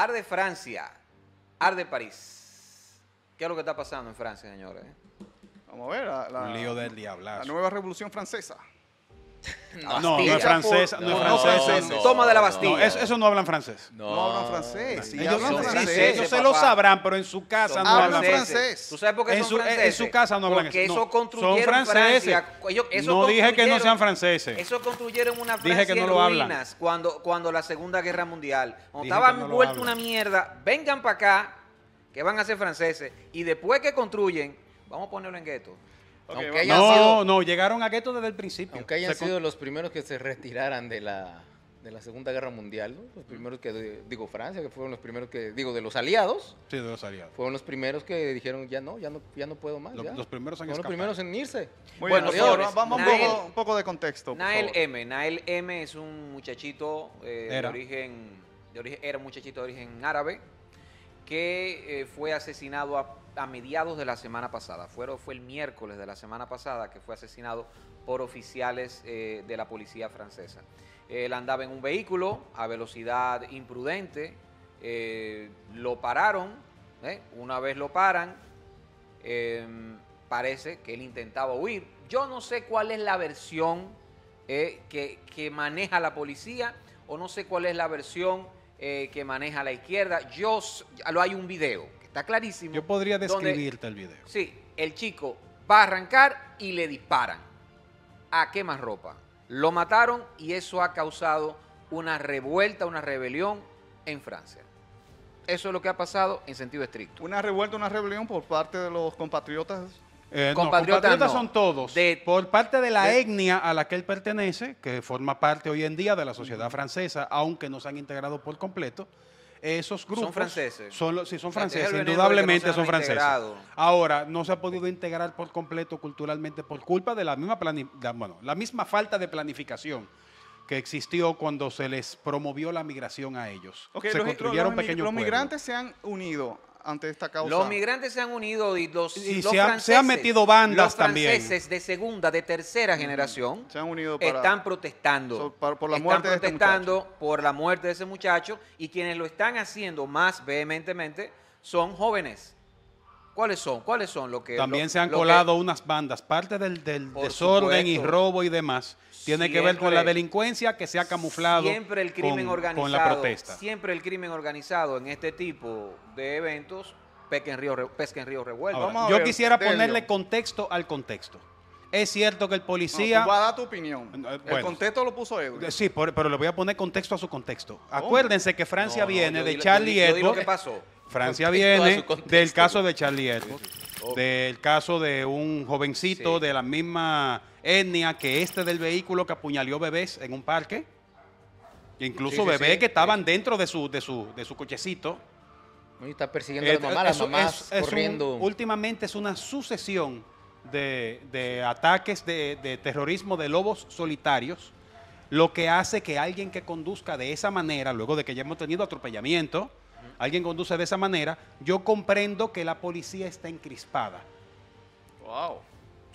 Arde Francia, arde París. ¿Qué es lo que está pasando en Francia, señores? Vamos a ver. lío del La nueva revolución francesa. No, no, es francés. No, Toma de la Bastilla. Eso, no hablan francés. No, hablan francés. ellos francés. Ellos se lo sabrán, pero en su casa no hablan francés. ¿Tú sabes por qué en son su, franceses? En su casa no hablan Porque eso construyeron son franceses. no dije que no sean franceses. Eso construyeron una Francia dije que no Cuando, la Segunda Guerra Mundial. Cuando estaba una mierda, vengan para acá, que van a ser franceses. Y después que construyen, vamos a ponerlo en gueto no, no, llegaron a gueto desde el principio. Aunque hayan sido los primeros que se retiraran de la, de la Segunda Guerra Mundial, los mm. primeros que, digo, Francia, que fueron los primeros que, digo, de los aliados. Sí, de los aliados. Fueron los primeros que dijeron, ya no, ya no, ya no puedo más. Los primeros han Fueron los primeros en irse. bueno, vamos un, poco, de contexto. Nael M. Nael M es un muchachito eh, de origen, de origen, era un muchachito de origen árabe que eh, fue asesinado a a mediados de la semana pasada. Fue, fue el miércoles de la semana pasada que fue asesinado por oficiales eh, de la policía francesa. Él andaba en un vehículo a velocidad imprudente, eh, lo pararon, ¿eh? una vez lo paran, em, parece que él intentaba huir. Yo no sé cuál es la versión que, maneja la policía o no sé cuál es la versión que maneja la izquierda. Yo, hay un video clarísimo. Yo podría describirte el video. Sí, el chico va a arrancar y le disparan. A quemar ropa. Lo mataron y eso ha causado una revuelta, una rebelión en Francia. Eso es lo que ha pasado en sentido estricto. Una revuelta, una rebelión por parte de los compatriotas eh, compatriotas, son todos. por parte de la etnia a la que él pertenece, que forma parte hoy en día de la sociedad francesa, aunque no se han integrado por completo, esos grupos... Son franceses. Son, son franceses, indudablemente son franceses. Ahora, no se ha podido integrar por completo culturalmente por culpa de la misma, la misma falta de planificación que existió cuando se les promovió la migración a ellos. se los, construyeron migrantes se han unido esta Los migrantes se han unido y los, se, han, metido bandas los franceses de segunda, de tercera mm. generación están protestando. Este por la muerte de ese muchacho y quienes lo están haciendo más vehementemente son jóvenes ¿Cuáles son? ¿Cuáles son lo que También se han colado unas bandas. Parte del, desorden y robo y demás tiene que ver con la delincuencia que se ha camuflado siempre el crimen con, organizado, la protesta. Siempre el crimen organizado en este tipo de eventos pesca en río, pesca revuelto. yo quisiera ponerle contexto al contexto. Es cierto que el policía. No, tú a dar tu opinión. Eh, el contexto lo puso él. Sí, pero le voy a poner contexto a su contexto. Oh. Acuérdense que Francia viene de Charlie Hebdo. lo pasó. Francia viene del caso de Charlie Hebdo. Del caso de un jovencito de la misma etnia que este del vehículo que apuñaló bebés en un parque. Incluso bebés que estaban dentro de su, de de su cochecito. está persiguiendo a la mamá, las mamás corriendo. últimamente es una sucesión de, ataques de, de, terrorismo de lobos solitarios, lo que hace que alguien que conduzca de esa manera, luego de que ya hemos tenido atropellamiento, alguien conduce de esa manera, yo comprendo que la policía está encrispada. Wow.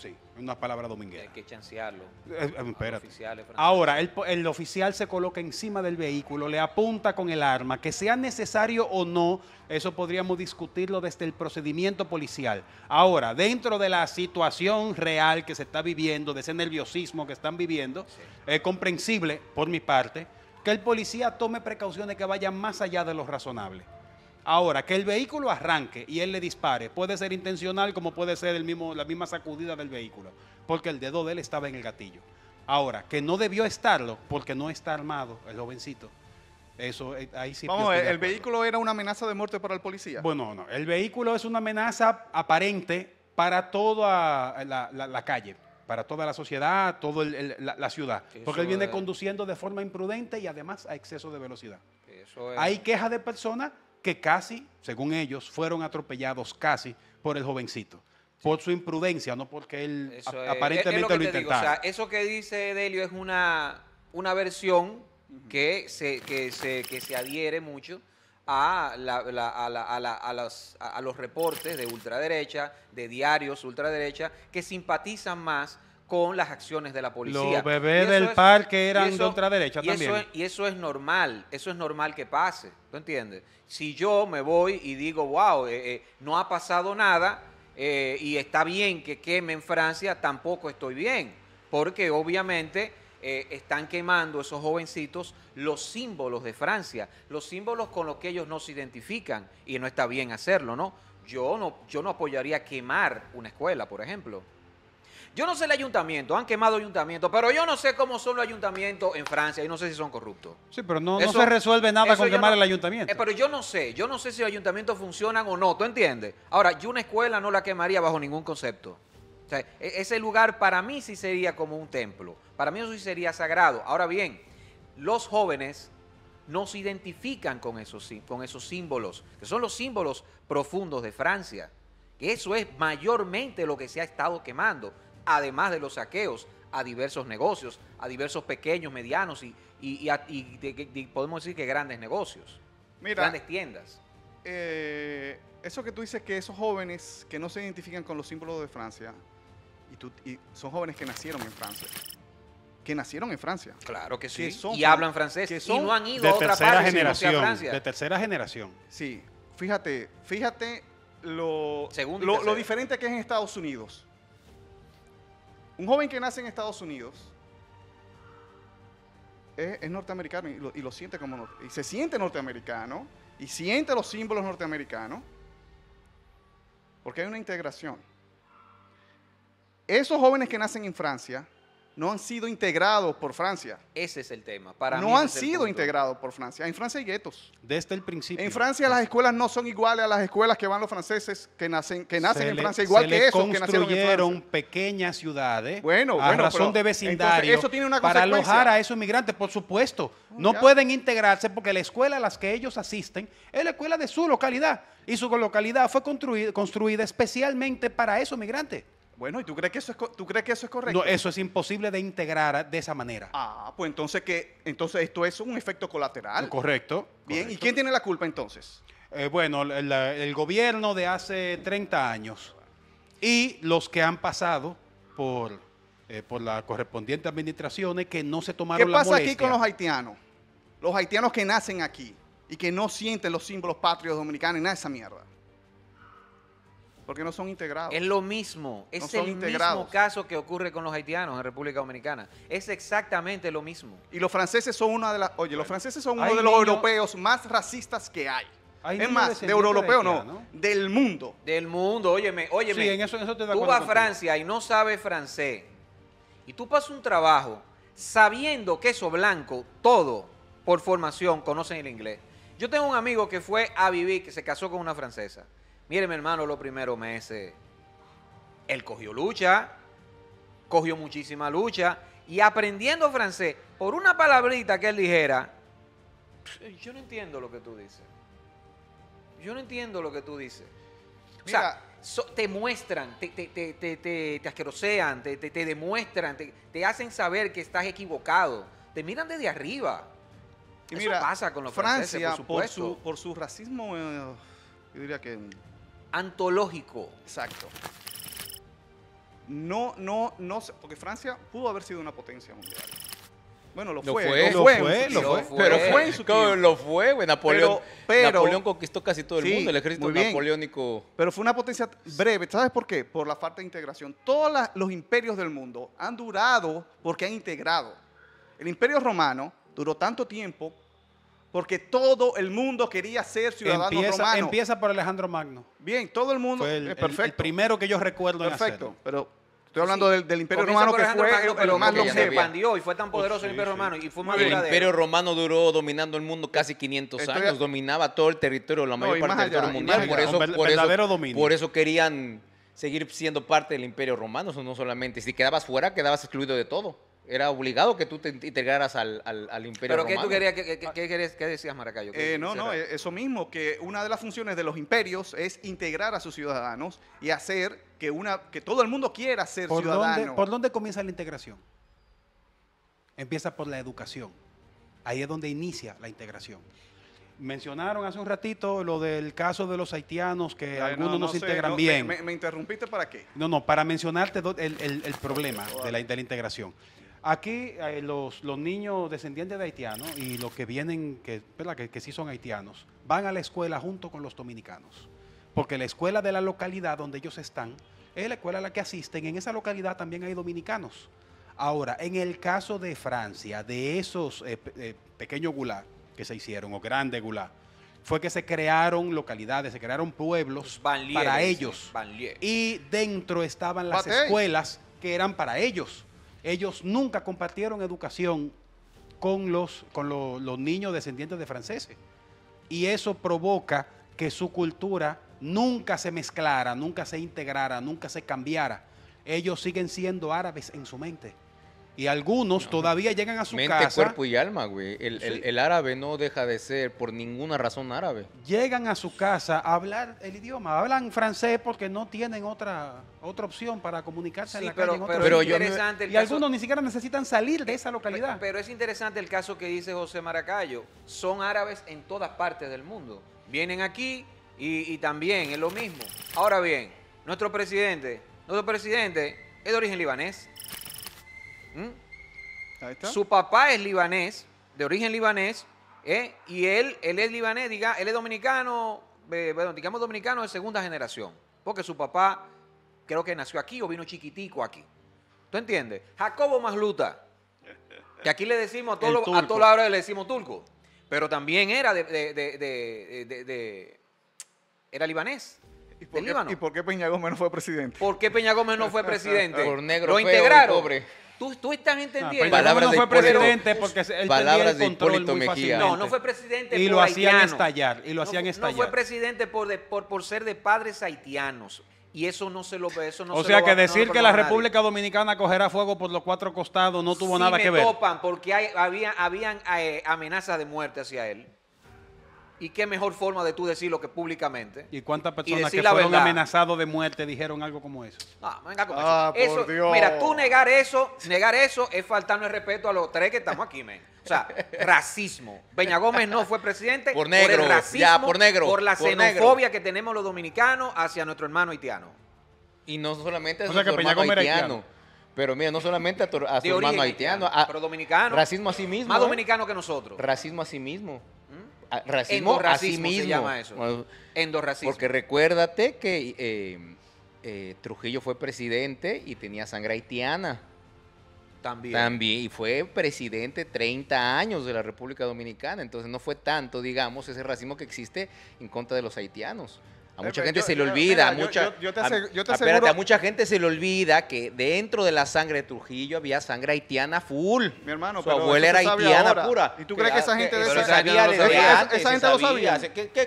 Sí, una palabra dominguera. Hay que chancearlo. Eh, eh, espérate. Ahora, el, oficial se coloca encima del vehículo, le apunta con el arma. Que sea necesario o no, eso podríamos discutirlo desde el procedimiento policial. Ahora, dentro de la situación real que se está viviendo, de ese nerviosismo que están viviendo, es comprensible, por mi parte, que el policía tome precauciones que vayan más allá de lo razonable. Ahora, que el vehículo arranque y él le dispare, puede ser intencional como puede ser el mismo, la misma sacudida del vehículo, porque el dedo de él estaba en el gatillo. Ahora, que no debió estarlo porque no está armado el jovencito. Eso, eh, ahí sí. el, vehículo era una amenaza de muerte para el policía. Bueno, no, el vehículo es una amenaza aparente para toda la, calle, para toda la sociedad, toda la, ciudad, porque él viene conduciendo de forma imprudente y además a exceso de velocidad. Hay quejas de personas que casi, según ellos, fueron atropellados casi por el jovencito. Por su imprudencia, no porque él aparentemente lo, intentara. eso que dice Delio es una, una versión que se, se, que se adhiere mucho a, la, la, a, la, a los reportes de ultraderecha, de diarios ultraderecha, que simpatizan más con las acciones de la policía. Los bebés del parque eran de ultraderecha y también. Eso es, y eso es normal, eso es normal que pase, ¿tú entiendes? Si yo me voy y digo, wow, eh, eh, no ha pasado nada eh, y está bien que quemen Francia, tampoco estoy bien, porque obviamente... están quemando esos jovencitos los símbolos de Francia, los símbolos con los que ellos no se identifican y no está bien hacerlo, ¿no? Yo no, yo no apoyaría quemar una escuela, por ejemplo. Yo no sé el ayuntamiento, han quemado ayuntamientos, pero yo no sé cómo son los ayuntamientos en Francia y no sé si son corruptos. Sí, pero no, se resuelve nada con quemar el ayuntamiento. Eh, pero yo no sé, yo no sé si los ayuntamientos funcionan o no, ¿tú entiendes? Ahora, yo una escuela no la quemaría bajo ningún concepto. O sea, e, ese lugar para mí sí sería como un templo, para mí eso sí sería sagrado. Ahora bien, los jóvenes no se identifican con esos, con esos símbolos, que son los símbolos profundos de Francia. Que eso es mayormente lo que se ha estado quemando además de los saqueos a diversos negocios, a diversos pequeños, medianos y, podemos decir que grandes negocios, grandes tiendas. Eh, eso que tú dices que esos jóvenes que no se identifican con los símbolos de Francia, y, son jóvenes que nacieron en Francia. Que nacieron en Francia. Claro que sí. y hablan francés. y no han ido a otra tercera parte, generación, Francia. De tercera generación. Sí. Fíjate, fíjate lo, lo diferente que es en Estados Unidos. Un joven que nace en Estados Unidos es, norteamericano y lo, siente como y se siente norteamericano y siente los símbolos norteamericanos porque hay una integración. Esos jóvenes que nacen en Francia no han sido integrados por Francia. Ese es el tema. no han sido integrados por Francia. En Francia hay guetos. Desde el principio. En Francia las escuelas no son iguales a las escuelas que van los franceses que nacen, que nacen en Francia, igual que esos que nacieron en pequeñas ciudades bueno, a razón de vecindario eso una para alojar a esos inmigrantes, por supuesto. Oh, no pueden integrarse porque la escuela a las que ellos asisten es la escuela de su localidad. Y su localidad fue construida, construida especialmente para esos migrantes. Bueno, ¿y tú crees que eso es, tú crees que eso es correcto? No, eso es imposible de integrar de esa manera. Ah, pues entonces que entonces esto es un efecto colateral. Correcto. Bien, ¿y quién tiene la culpa entonces? Eh, bueno, el, gobierno de hace 30 años y los que han pasado por, eh, por las correspondientes administraciones que no se tomaron la molestia. ¿Qué pasa aquí con los haitianos? Los haitianos que nacen aquí y que no sienten los símbolos patrios dominicanos y nada de esa mierda. Porque no son integrados. Es lo mismo, es el mismo caso que ocurre con los haitianos en República Dominicana. Es exactamente lo mismo. Y los franceses son una de las, oye, los franceses son uno de los europeos más racistas que hay. es más, de europeo no, del mundo. Del mundo, óyeme, óyeme. Sí, en eso, tú vas a Francia y no sabes francés. Y tú pasas un trabajo sabiendo que blanco, todo, por formación, conocen el inglés. Yo tengo un amigo que fue a vivir, que se casó con una francesa. Mire, mi hermano, los primeros meses, él cogió lucha, cogió muchísima lucha y aprendiendo francés, por una palabrita que él dijera, yo no entiendo lo que tú dices. Yo no entiendo lo que tú dices. o sea, te muestran, te, te, asquerosean, te, demuestran, te, hacen saber que estás equivocado. Te miran desde arriba. Y Eso pasa con los Francia, franceses, por supuesto. Por su, racismo, eh, yo diría que antológico. Exacto. No, no, no, porque Francia pudo haber sido una potencia mundial. Bueno, lo, fue, lo fue, lo, fue, Pero fue Lo fue, güey. Napoleón, Napoleón conquistó casi todo el mundo, el ejército napoleónico. Pero fue una potencia breve. ¿Sabes por qué? Por la falta de integración. Todos los imperios del mundo han durado porque han integrado. El imperio romano duró tanto tiempo porque todo el mundo quería ser ciudadano empieza, romano. Empieza por Alejandro Magno. Bien, todo el mundo. Fue el, eh, primero que yo recuerdo. Perfecto, pero estoy hablando del, Imperio Romano que fue pero más se expandió y fue tan poderoso el Imperio Romano y El Imperio Romano duró dominando el mundo casi 500 años, dominaba todo el territorio, la mayor parte del territorio mundial, por eso, por eso querían seguir siendo parte del Imperio Romano, no solamente si quedabas fuera quedabas excluido de todo era obligado que tú te integraras al, al, Imperio ¿Pero Romano. qué tú querías? ¿Qué, decías, Maracayo? Eh, no, no, eso mismo, que una de las funciones de los imperios es integrar a sus ciudadanos y hacer que, una, que todo el mundo quiera ser ciudadano. ¿Por dónde comienza la integración? Empieza por la educación. Ahí es donde inicia la integración. Mencionaron hace un ratito lo del caso de los haitianos, que eh, algunos no, se integran bien. Me, interrumpiste para qué? No, no, para mencionarte el, problema de la, de la integración. Aquí eh, los, niños descendientes de haitianos y los que vienen, que, sí son haitianos, van a la escuela junto con los dominicanos. Porque la escuela de la localidad donde ellos están es la escuela a la que asisten. En esa localidad también hay dominicanos. Ahora, en el caso de Francia, de esos eh, eh, pequeños gulá que se hicieron, o grandes gulá, fue que se crearon localidades, se crearon pueblos para ellos. Y dentro estaban las escuelas que eran para ellos. Ellos nunca compartieron educación con los, con niños descendientes de franceses. Y eso provoca que su cultura nunca se mezclara, nunca se integrara, nunca se cambiara. Ellos siguen siendo árabes en su mente. Y algunos todavía llegan a su casa mente, cuerpo y alma, güey. El, árabe no deja de ser por ninguna razón árabe. Llegan a su casa a hablar el idioma. Hablan francés porque no tienen otra, otra opción para comunicarse en la calle. pero, y algunos ni siquiera necesitan salir de eh, esa localidad. Pero, es interesante el caso que dice José Maracayo. Son árabes en todas partes del mundo. Vienen aquí y, y también es lo mismo. Ahora bien, nuestro presidente, nuestro presidente es de origen libanés ¿Mm? Su papá es libanés, de origen libanés, ¿eh? y él, él es libanés, diga, él es dominicano, eh, digamos dominicano de segunda generación, porque su papá creo que nació aquí o vino chiquitico aquí. ¿Tú entiendes? Jacobo Masluta, que aquí le decimos a todos a todos la le decimos turco, pero también era de, de, de, era libanés. ¿Y por, qué, Peña Gómez no fue presidente? ¿Por qué Peña Gómez no fue presidente? por negro, lo integraron. pobre. Tú, estás ah, entendiendo. No, fue presidente porque él palabras el control muy Mejía. No, no fue presidente y lo hacían estallar y lo hacían estallar. No fue presidente por, ser de padres haitianos. Y eso no se lo eso no O sea que decir que la República Dominicana cogerá fuego por los cuatro costados no tuvo nada que ver. topan porque había, habían eh, amenazas de muerte hacia él. Y qué mejor forma de tú decirlo que públicamente. ¿Y cuántas personas que fueron amenazados de muerte dijeron algo como eso? Ah, venga con ah, eso. Mira, tú negar eso, negar eso es faltarnos el respeto a los tres que estamos aquí, men. O sea, racismo. Peña Gómez no fue presidente por, negro, racismo, por, la xenofobia que tenemos los dominicanos hacia nuestro hermano haitiano. Y no solamente hacia nuestro hermano haitiano. Pero mira, no solamente a, su hermano haitiano, pero dominicano. Racismo a sí mismo. Más ¿eh? dominicano que nosotros. Racismo a sí mismo racismo, mismo. se llama eso. endorracismo. Porque recuérdate que eh, eh, Trujillo fue presidente y tenía sangre haitiana. También. También. Y fue presidente 30 años de la República Dominicana. Entonces no fue tanto, digamos, ese racismo que existe en contra de los haitianos. A mucha gente se le olvida, yo a mucha, a mucha gente se le olvida que dentro de la sangre de Trujillo había sangre haitiana full. Mi hermano, su abuela era haitiana pura. ¿Y tú crees que esa gente de esa gente Esa gente lo sabía.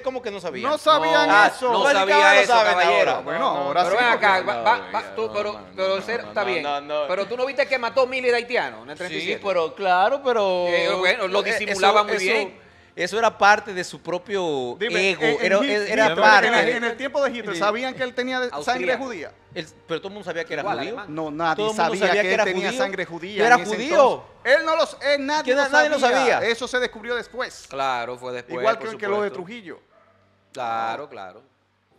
cómo que no sabía? No sabían eso. No, sabía eso, caballero. Bueno, ahora sí. Pero ven acá, pero está bien. Pero tú no viste que mató miles de haitianos en el 37. pero claro, pero eh, bueno, lo eh, disimulaba muy bien eso era parte de su propio ego. era, parte. En, el tiempo de Hitler, ¿sabían que él tenía sangre judía? pero todo el mundo sabía que era judío. No, nadie sabía, que, él tenía sangre judía. era judío. Él no los, nadie, lo sabía. Eso se descubrió después. Claro, fue después. Igual que, lo de Trujillo. Claro, claro.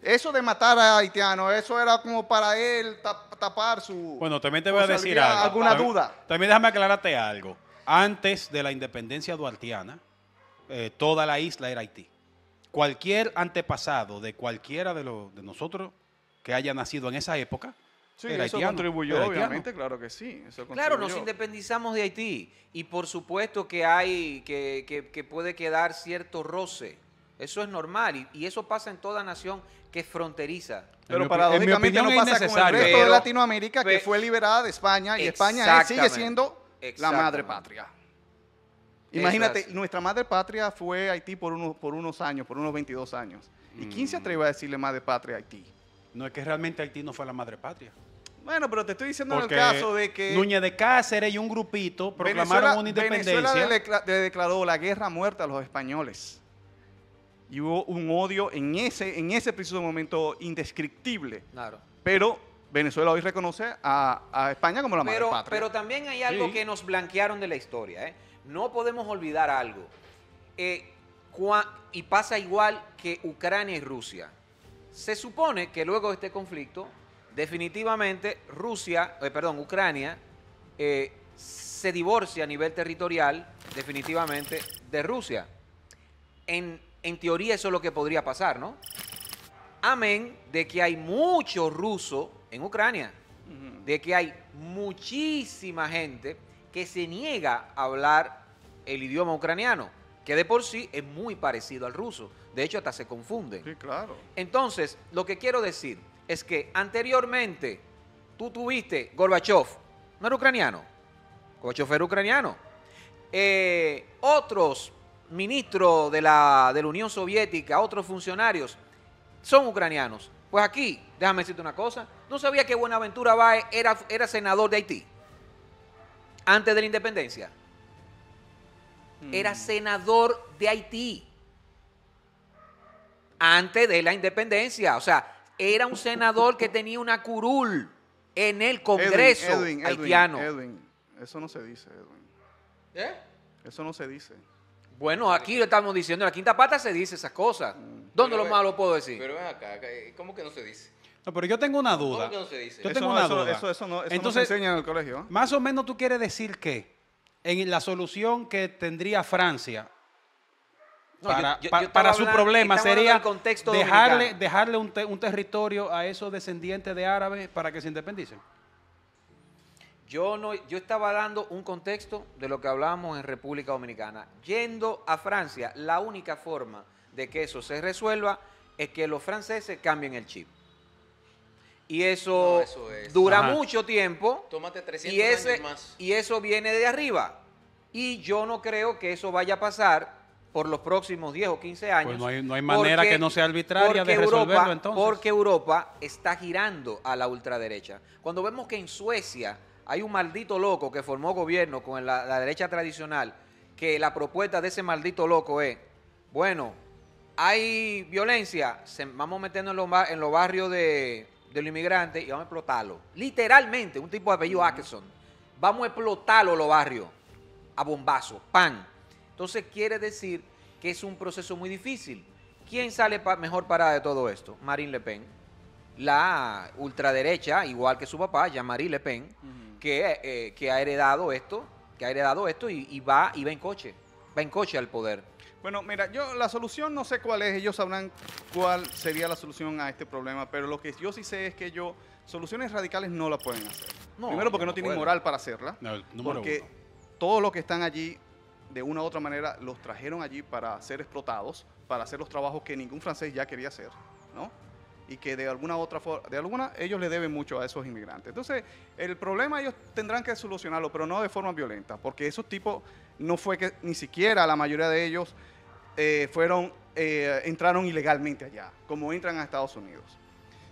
Eso de matar a Haitiano, eso era como para él tapar su. Bueno, también te voy a decir algo. alguna duda. También déjame aclararte algo. Antes de la independencia duartiana, eh, toda la isla era Haití. Cualquier antepasado de cualquiera de, de nosotros que haya nacido en esa época, Sí, contribuyó, obviamente, claro que sí. Eso claro, nos independizamos de Haití y por supuesto que hay, que, puede quedar cierto roce. Eso es normal y, eso pasa en toda nación que es fronteriza. Pero paradójicamente no pasa con el resto de Latinoamérica que fue liberada de España y España sigue siendo la madre patria. Imagínate, nuestra madre patria fue Haití por unos, por unos años, por unos 22 años. ¿Y quién se mm. atreve a decirle madre patria a Haití? No es que realmente Haití no fue la madre patria. Bueno, pero te estoy diciendo en el caso de que... Núñez de Cáceres y un grupito proclamaron una independencia. Venezuela le, declaró la guerra muerta a los españoles. Y hubo un odio en ese, en ese preciso momento indescriptible. Claro. Pero Venezuela hoy reconoce a, España como la madre patria. Pero también hay algo que nos blanquearon de la historia, ¿eh? no podemos olvidar algo. Eh, y pasa igual que Ucrania y Rusia. Se supone que luego de este conflicto, definitivamente Rusia, eh, perdón, Ucrania eh, se divorcia a nivel territorial, definitivamente, de Rusia. En, en teoría eso es lo que podría pasar, ¿no? Amén de que hay mucho ruso en Ucrania, de que hay muchísima gente que se niega a hablar el idioma ucraniano, que de por sí es muy parecido al ruso. De hecho, hasta se confunde. Sí, claro. Entonces, lo que quiero decir es que anteriormente tú tuviste Gorbachev, no era ucraniano. Gorbachev era ucraniano. Eh, otros ministros de la, Unión Soviética, otros funcionarios, son ucranianos. Pues aquí, déjame decirte una cosa, no sabía que Buenaventura Bae era senador de Haití antes de la independencia. Mm. Era senador de Haití. Antes de la independencia. O sea, era un senador que tenía una curul en el Congreso Edwin, Edwin, haitiano. eso no se dice, Edwin. ¿Eh? Eso no se dice. Bueno, aquí lo estamos diciendo, en la quinta pata se dice esas cosas. Mm. ¿Dónde lo malo puedo decir? Pero ven acá, ¿cómo que no se dice? No, pero yo tengo una duda. Yo tengo una duda. Eso, no, Entonces, se enseña en el colegio. ¿eh? Más o menos tú quieres decir que en la solución que tendría Francia para, su problema sería dejarle, dejarle un, territorio a esos descendientes de árabes para que se independicen. Yo, no, yo estaba dando un contexto de lo que hablábamos en República Dominicana. Yendo a Francia, la única forma de que eso se resuelva es que los franceses cambien el chip. Y eso, dura mucho tiempo. Tómate 300 y más. Y eso viene de arriba. Y yo no creo que eso vaya a pasar por los próximos 10 o 15 pues años. no hay, manera que no sea arbitraria de resolverlo entonces. Porque Europa está girando a la ultraderecha. Cuando vemos que en Suecia hay un maldito loco que formó gobierno con la, derecha tradicional, que la propuesta de ese maldito loco es, bueno, hay violencia, se, vamos metiendo en los barrios de de los inmigrantes y vamos a explotarlo. Literalmente, un tipo de apellido Ackerson. Vamos a explotarlo los barrios a bombazo, pan. Entonces quiere decir que es un proceso muy difícil. ¿Quién sale mejor parada de todo esto? Marine Le Pen. La ultraderecha, igual que su papá, Ya marie Le Pen, eh, que, ha heredado esto, que ha heredado esto y, y, va, y va en coche, va en coche al poder. Bueno, mira, yo la solución no sé cuál es, ellos sabrán cuál sería la solución a este problema, pero lo que yo sí sé es que yo soluciones radicales no la pueden hacer. Primero porque no, tienen moral para hacerla, porque todos los que están allí de una u otra manera los trajeron allí para ser explotados, para hacer los trabajos que ningún francés ya quería hacer, ¿no? y que de alguna otra forma, de alguna, ellos le deben mucho a esos inmigrantes. Entonces, el problema ellos tendrán que solucionarlo, pero no de forma violenta, porque esos tipos no fue que ni siquiera la mayoría de ellos eh, fueron, eh, entraron ilegalmente allá, como entran a Estados Unidos.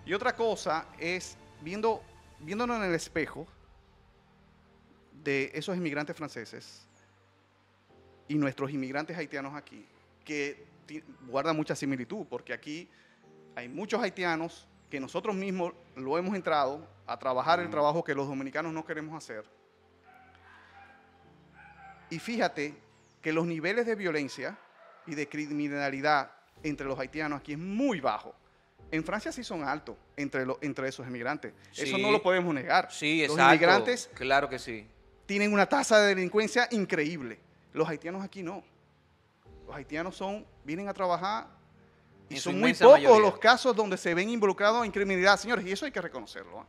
Y otra cosa es, viendo, viéndonos en el espejo de esos inmigrantes franceses y nuestros inmigrantes haitianos aquí, que guardan mucha similitud, porque aquí hay muchos haitianos que nosotros mismos lo hemos entrado a trabajar el mm. trabajo que los dominicanos no queremos hacer. Y fíjate que los niveles de violencia y de criminalidad entre los haitianos aquí es muy bajo. En Francia sí son altos entre, entre esos emigrantes. Eso no lo podemos negar. Sí, exacto. Los inmigrantes claro que sí. tienen una tasa de delincuencia increíble. Los haitianos aquí no. Los haitianos son, vienen a trabajar, y son muy pocos los casos donde se ven involucrados en criminalidad, señores, y eso hay que reconocerlo. ¿eh?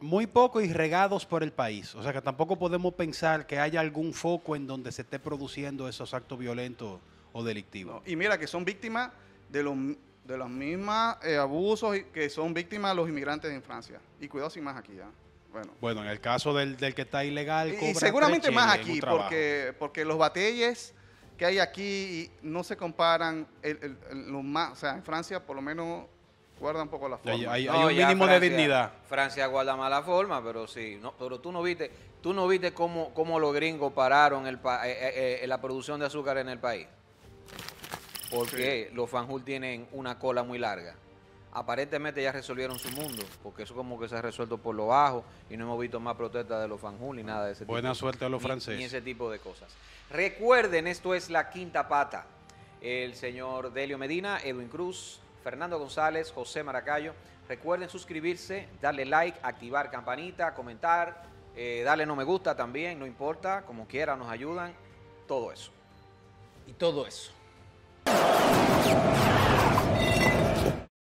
Muy pocos y regados por el país. O sea que tampoco podemos pensar que haya algún foco en donde se esté produciendo esos actos violentos o delictivos. y mira que son víctimas de los de los mismos eh, abusos que son víctimas los inmigrantes en Francia. Y cuidado sin más aquí ya. ¿eh? Bueno. bueno, en el caso del, que está ilegal. y seguramente más aquí, porque, porque los batelles que hay aquí no se comparan los más, o sea, en Francia por lo menos guarda un poco la forma. Hay, un mínimo de dignidad. Francia guarda mala forma, pero sí, no, pero tú no viste, tú no viste cómo, cómo los gringos pararon el eh, eh, eh, la producción de azúcar en el país. Porque los fanjul tienen una cola muy larga aparentemente ya resolvieron su mundo, porque eso como que se ha resuelto por lo bajo y no hemos visto más protesta de los fanjul ni nada de ese tipo. Buena suerte a los franceses. Ni ese tipo de cosas. Recuerden, esto es La Quinta Pata. El señor Delio Medina, Edwin Cruz, Fernando González, José Maracayo. Recuerden suscribirse, darle like, activar campanita, comentar, eh, darle no me gusta también, no importa, como quiera, nos ayudan, todo eso. Y todo eso.